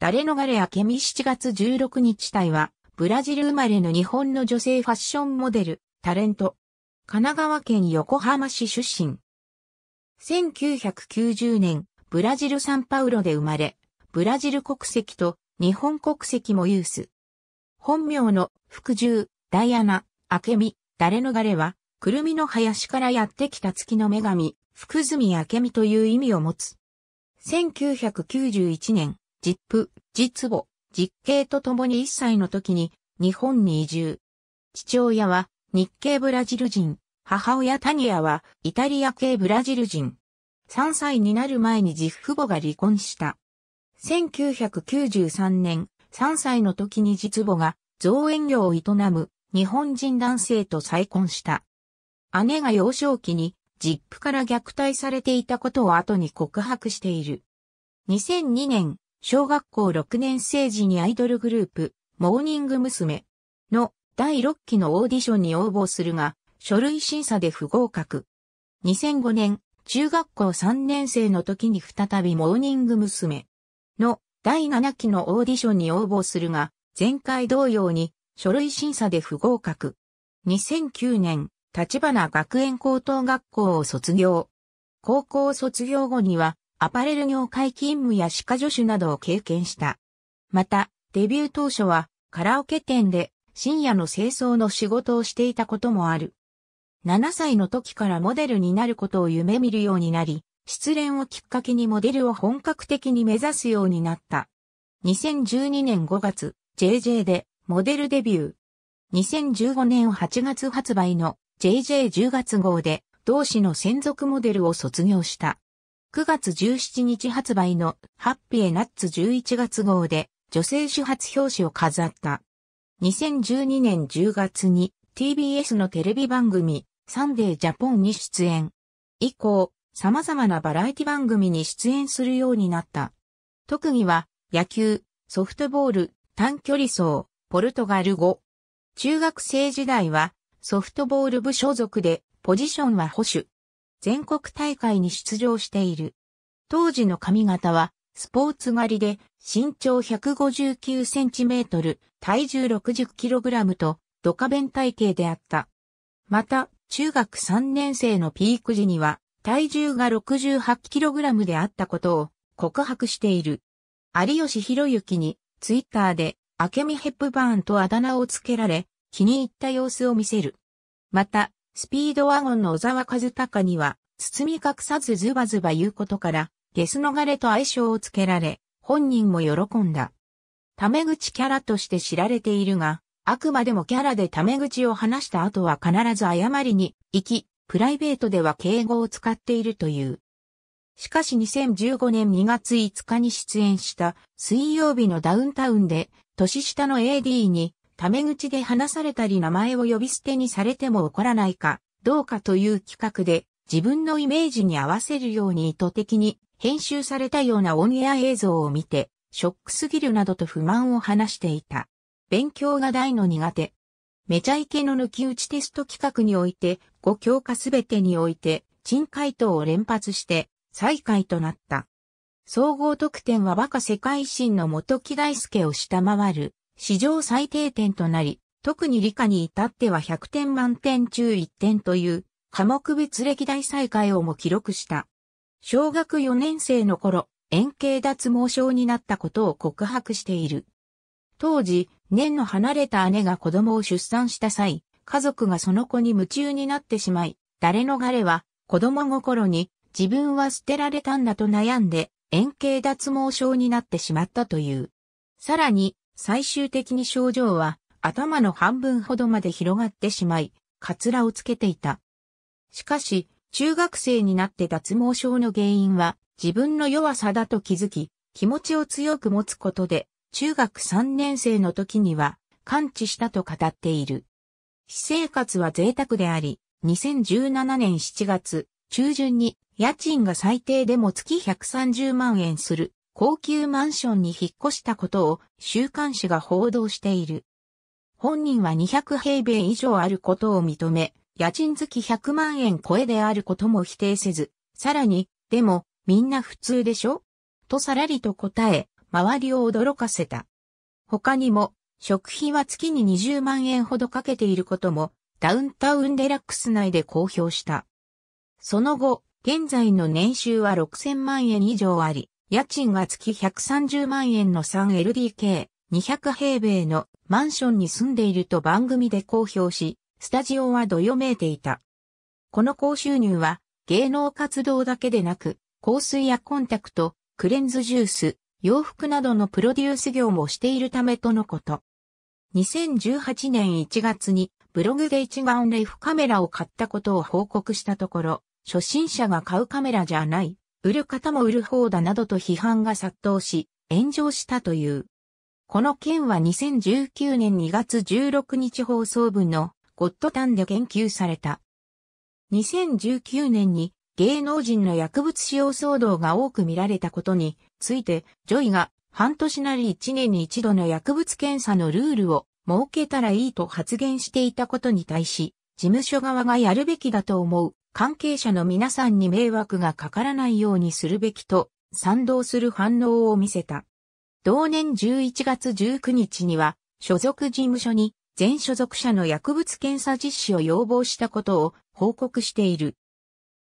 ダレノガレアケミ7月16日隊は、ブラジル生まれの日本の女性ファッションモデル、タレント。神奈川県横浜市出身。1990年、ブラジルサンパウロで生まれ、ブラジル国籍と日本国籍も有す。本名の福獣、ダイアナ、アケミ、ダレノガレは、くるみの林からやってきた月の女神、福住明美という意味を持つ。1991年、実父、実母、実兄と共に1歳の時に日本に移住。父親は日系ブラジル人、母親タニアはイタリア系ブラジル人。3歳になる前に実父母が離婚した。1993年、3歳の時に実母が造園業を営む日本人男性と再婚した。姉が幼少期に実父から虐待されていたことを後に告白している。2002年、小学校6年生時にアイドルグループ、モーニング娘。の第6期のオーディションに応募するが、書類審査で不合格。2005年、中学校3年生の時に再びモーニング娘。の第7期のオーディションに応募するが、前回同様に書類審査で不合格。2009年、立花学園高等学校を卒業。高校卒業後には、アパレル業界勤務や歯科助手などを経験した。また、デビュー当初はカラオケ店で深夜の清掃の仕事をしていたこともある。7歳の時からモデルになることを夢見るようになり、失恋をきっかけにモデルを本格的に目指すようになった。2012年5月、JJ でモデルデビュー。2015年8月発売の JJ10 月号で同志の専属モデルを卒業した。9月17日発売のハッピーナッツ11月号で女性主発表紙を飾った。2012年10月に TBS のテレビ番組サンデージャポンに出演。以降、様々なバラエティ番組に出演するようになった。特技は野球、ソフトボール、短距離走、ポルトガル語。中学生時代はソフトボール部所属でポジションは保守。全国大会に出場している。当時の髪型は、スポーツ狩りで、身長159センチメートル、体重60キログラムと、ドカ弁体型であった。また、中学3年生のピーク時には、体重が6 8ラムであったことを告白している。有吉博之にツイッターで、明美ヘップバーンとあだ名をつけられ、気に入った様子を見せる。また、スピードワゴンの小沢和孝には、包み隠さずズバズバ言うことから、ゲス逃れと愛称をつけられ、本人も喜んだ。タメ口キャラとして知られているが、あくまでもキャラでタメ口を話した後は必ず誤りに行き、プライベートでは敬語を使っているという。しかし2015年2月5日に出演した水曜日のダウンタウンで、年下の AD にタメ口で話されたり名前を呼び捨てにされても怒らないか、どうかという企画で、自分のイメージに合わせるように意図的に編集されたようなオンエア映像を見て、ショックすぎるなどと不満を話していた。勉強が大の苦手。めちゃイケの抜き打ちテスト企画において、5教科すべてにおいて、珍回答を連発して、最下位となった。総合得点はバカ世界新の元木大介を下回る史上最低点となり、特に理科に至っては100点満点中1点という科目別歴代再開をも記録した。小学4年生の頃、円形脱毛症になったことを告白している。当時、年の離れた姉が子供を出産した際、家族がその子に夢中になってしまい、誰の彼は子供心に自分は捨てられたんだと悩んで円形脱毛症になってしまったという。さらに、最終的に症状は頭の半分ほどまで広がってしまい、カツラをつけていた。しかし、中学生になって脱毛症の原因は自分の弱さだと気づき、気持ちを強く持つことで、中学3年生の時には完治したと語っている。私生活は贅沢であり、2017年7月中旬に家賃が最低でも月130万円する高級マンションに引っ越したことを週刊誌が報道している。本人は200平米以上あることを認め、家賃月100万円超えであることも否定せず、さらに、でも、みんな普通でしょとさらりと答え、周りを驚かせた。他にも、食費は月に20万円ほどかけていることも、ダウンタウンデラックス内で公表した。その後、現在の年収は6000万円以上あり、家賃が月130万円の 3LDK、200平米のマンションに住んでいると番組で公表し、スタジオはどよめいていた。この高収入は、芸能活動だけでなく、香水やコンタクト、クレンズジュース、洋服などのプロデュース業もしているためとのこと。2018年1月にブログで一眼レフカメラを買ったことを報告したところ、初心者が買うカメラじゃない、売る方も売る方だなどと批判が殺到し、炎上したという。この件は2019年2月16日放送分のゴッドタンで言及された。2019年に芸能人の薬物使用騒動が多く見られたことについて、ジョイが半年なり1年に一度の薬物検査のルールを設けたらいいと発言していたことに対し、事務所側がやるべきだと思う関係者の皆さんに迷惑がかからないようにするべきと賛同する反応を見せた。同年11月19日には、所属事務所に全所属者の薬物検査実施を要望したことを報告している。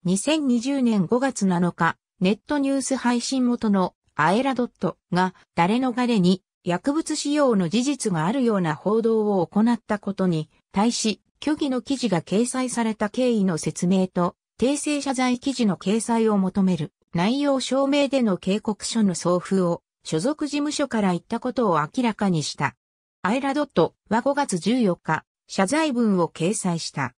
2020年5月7日、ネットニュース配信元のアエラドットが誰のがれに薬物使用の事実があるような報道を行ったことに対し虚偽の記事が掲載された経緯の説明と、訂正謝罪記事の掲載を求める、内容証明での警告書の送付を、所属事務所から言ったことを明らかにした。アイラドットは5月14日、謝罪文を掲載した。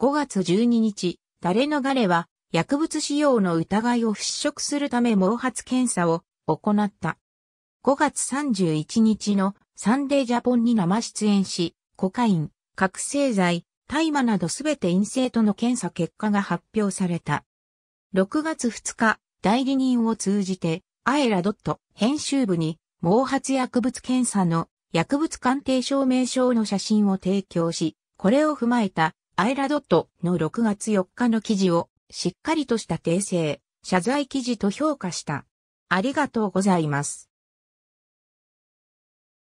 5月12日、誰の彼は薬物使用の疑いを払拭するため毛髪検査を行った。5月31日のサンデージャポンに生出演し、コカイン、覚醒剤、大麻などすべて陰性との検査結果が発表された。6月2日、代理人を通じて、アエラドット編集部に毛髪薬物検査の薬物鑑定証明書の写真を提供し、これを踏まえたアエラドットの6月4日の記事をしっかりとした訂正、謝罪記事と評価した。ありがとうございます。